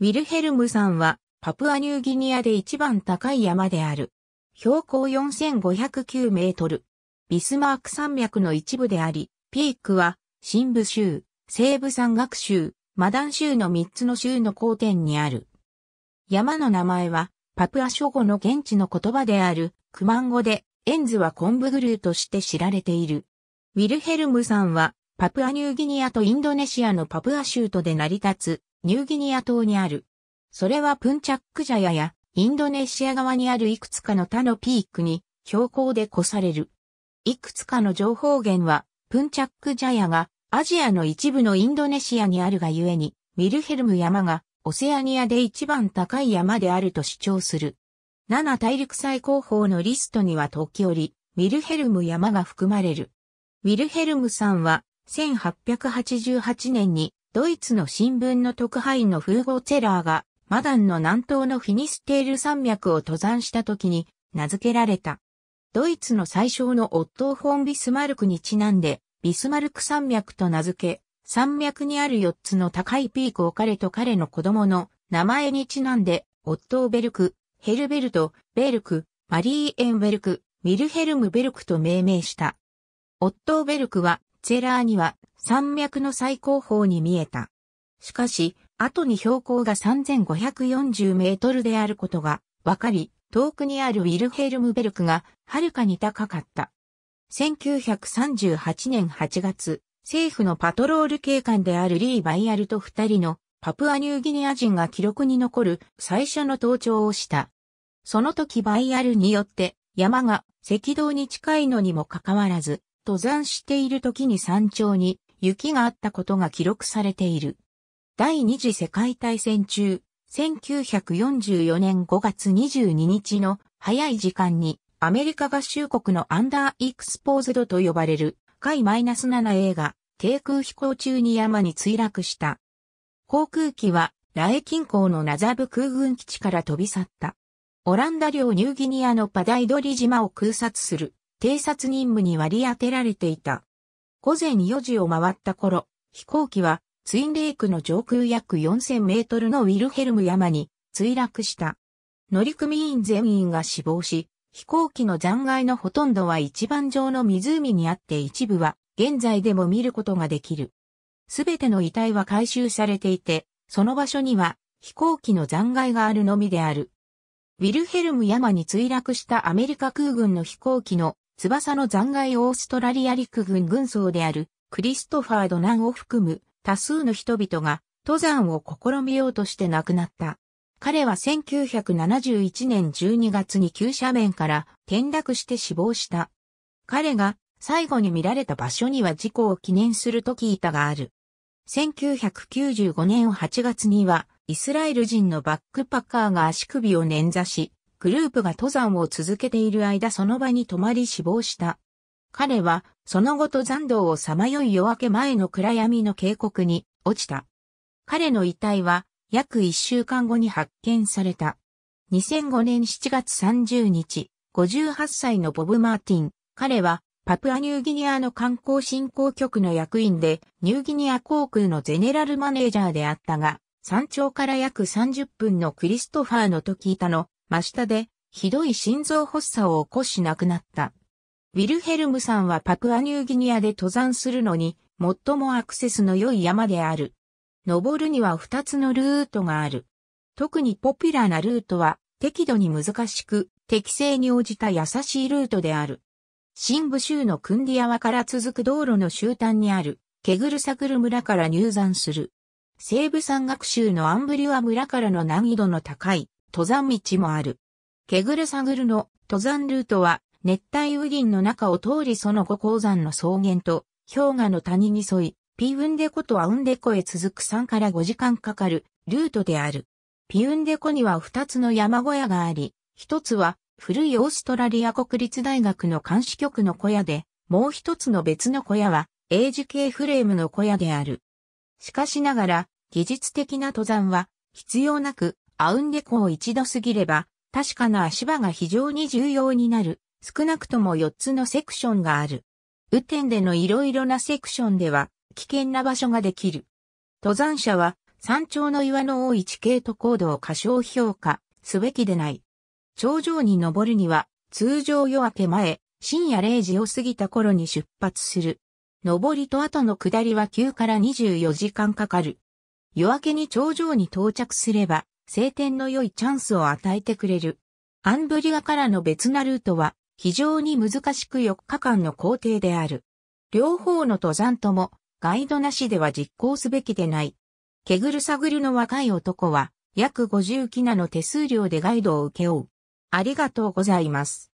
ウィルヘルム山は、パプアニューギニアで一番高い山である。標高4509メートル。ビスマーク山脈の一部であり、ピークは、新部州、西部山岳州、マダン州の3つの州の交点にある。山の名前は、パプア諸語の現地の言葉である、クマン語で、エンズはコンブグルーとして知られている。ウィルヘルム山は、パプアニューギニアとインドネシアのパプア州都で成り立つ、ニューギニア島にある。それはプンチャックジャヤやインドネシア側にあるいくつかの他のピークに標高で越される。いくつかの情報源はプンチャックジャヤがアジアの一部のインドネシアにあるがゆえにウィルヘルム山がオセアニアで一番高い山であると主張する。7大陸最高峰のリストには時折、ウィルヘルム山が含まれる。ウィルヘルムさんは1888年にドイツの新聞の特派員のフーゴ・チェラーが、マダンの南東のフィニステール山脈を登山した時に名付けられた。ドイツの最小のオットー・フォン・ビスマルクにちなんで、ビスマルク山脈と名付け、山脈にある4つの高いピークを彼と彼の子供の名前にちなんで、オットー・ベルク、ヘルベルト、ベルク、マリー・エンベルク、ミルヘルム・ベルクと命名した。オットー・ベルクは、チェラーには山脈の最高峰に見えた。しかし、後に標高が3540メートルであることがわかり、遠くにあるウィルヘルムベルクがはるかに高かった。1938年8月、政府のパトロール警官であるリー・バイアルと二人のパプアニューギニア人が記録に残る最初の登頂をした。その時バイアルによって山が赤道に近いのにもかかわらず、登山している時に山頂に雪があったことが記録されている。第二次世界大戦中、1944年5月22日の早い時間にアメリカ合衆国のアンダーエクスポーズドと呼ばれる海 -7A が低空飛行中に山に墜落した。航空機はラエ近郊のナザブ空軍基地から飛び去った。オランダ領ニューギニアのパダイドリ島を空撮する偵察任務に割り当てられていた。午前4時を回った頃、飛行機はツインレイクの上空約4000メートルのウィルヘルム山に墜落した。乗組員全員が死亡し、飛行機の残骸のほとんどは一番上の湖にあって一部は現在でも見ることができる。すべての遺体は回収されていて、その場所には飛行機の残骸があるのみである。ウィルヘルム山に墜落したアメリカ空軍の飛行機の翼の残骸オーストラリア陸軍軍曹であるクリストファー・ドナンを含む多数の人々が登山を試みようとして亡くなった。彼は1971年12月に急斜面から転落して死亡した。彼が最後に見られた場所には事故を記念すると聞いたがある。1995年8月にはイスラエル人のバックパッカーが足首を捻挫し、グループが登山を続けている間その場に泊まり死亡した。彼は、その後登山道をさまよい夜明け前の暗闇の渓谷に落ちた。彼の遺体は、約1週間後に発見された。2005年7月30日、58歳のボブ・マーティン。彼は、パプアニューギニアの観光振興局の役員で、ニューギニア航空のゼネラルマネージャーであったが、山頂から約30分のクリストファーの時板の真下で、ひどい心臓発作を起こし亡くなった。ウィルヘルムさんはパプアニューギニアで登山するのに、最もアクセスの良い山である。登るには2つのルートがある。特にポピュラーなルートは、適度に難しく、適正に応じた優しいルートである。新部州のクンディアワから続く道路の終端にある、ケグルサクル村から入山する。西部山岳州のアンブリュア村からの難易度の高い登山道もある。ケグルサグルの登山ルートは熱帯雨林の中を通りその後鉱山の草原と氷河の谷に沿い、ピウンデコとアウンデコへ続く3から5時間かかるルートである。ピウンデコには2つの山小屋があり、1つは古いオーストラリア国立大学の監視局の小屋で、もう1つの別の小屋は A 字系フレームの小屋である。しかしながら、技術的な登山は必要なくアウンデコを一度過ぎれば、確かな足場が非常に重要になる、少なくとも4つのセクションがある。雨天でのいろいろなセクションでは、危険な場所ができる。登山者は、山頂の岩の多い地形と高度を過小評価すべきでない。頂上に登るには、通常夜明け前、深夜0時を過ぎた頃に出発する。登りと後の下りは9から24時間かかる。夜明けに頂上に到着すれば、晴天の良いチャンスを与えてくれる。アンブリアからの別なルートは非常に難しく4日間の工程である。両方の登山ともガイドなしでは実行すべきでない。ケグルサグルの若い男は約50キナの手数料でガイドを請け負う。ありがとうございます。